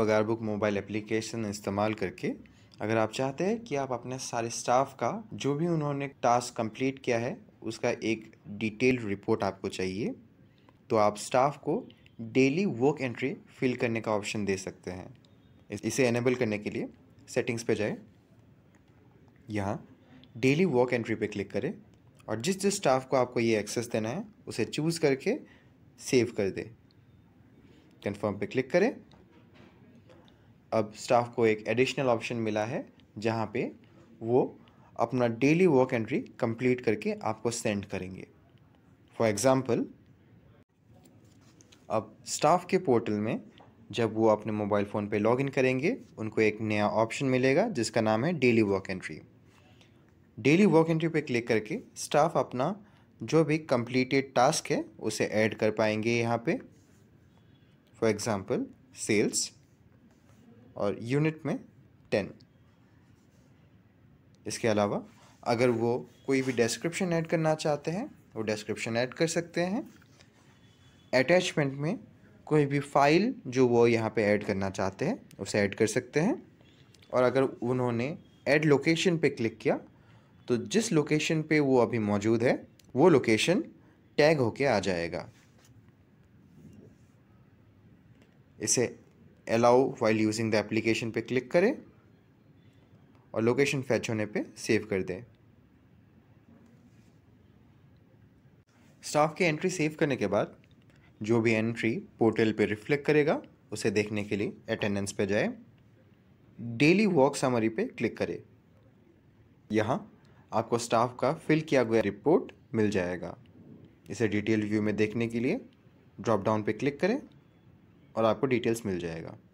पगार book mobile application इस्तेमाल करके अगर आप चाहते हैं कि आप अपने सारे स्टाफ का जो भी उन्होंने टास्क कंप्लीट किया है उसका एक डिटेल्ड रिपोर्ट आपको चाहिए तो आप स्टाफ को डेली वर्क एंट्री फिल करने का ऑप्शन दे सकते हैं इसे एनेबल करने के लिए सेटिंग्स पर जाए यहाँ डेली वर्क एंट्री पे क्लिक करें और जिस जिस स्टाफ को आपको ये एक्सेस देना है उसे चूज़ करके सेव कर दे कन्फर्म पे क्लिक करें अब स्टाफ को एक एडिशनल ऑप्शन मिला है जहाँ पे वो अपना डेली वर्क एंट्री कंप्लीट करके आपको सेंड करेंगे फॉर एग्ज़ाम्पल अब स्टाफ के पोर्टल में जब वो अपने मोबाइल फ़ोन पे लॉगिन करेंगे उनको एक नया ऑप्शन मिलेगा जिसका नाम है daily work entry daily work entry पे क्लिक करके स्टाफ अपना जो भी कंप्लीटेड टास्क है उसे ऐड कर पाएंगे यहाँ पे फॉर एग्ज़ाम्पल सेल्स और यूनिट में टेन इसके अलावा अगर वो कोई भी डिस्क्रिप्शन ऐड करना चाहते हैं वो डिस्क्रिप्शन ऐड कर सकते हैं अटैचमेंट में कोई भी फाइल जो वो यहाँ पे ऐड करना चाहते हैं उसे ऐड कर सकते हैं और अगर उन्होंने ऐड लोकेशन पे क्लिक किया तो जिस लोकेशन पे वो अभी मौजूद है वो लोकेशन टैग होके आ जाएगा इसे allow while using the application पे क्लिक करें और लोकेशन फैच होने पे सेव कर दें स्टाफ की एंट्री सेव करने के बाद जो भी एंट्री पोर्टल पे रिफ्लेक्ट करेगा उसे देखने के लिए अटेंडेंस पे जाए डेली वर्क समरी पे क्लिक करें यहाँ आपको स्टाफ का फिल किया गया रिपोर्ट मिल जाएगा इसे डिटेल व्यू में देखने के लिए ड्रॉप डाउन पे क्लिक करें और आपको डिटेल्स मिल जाएगा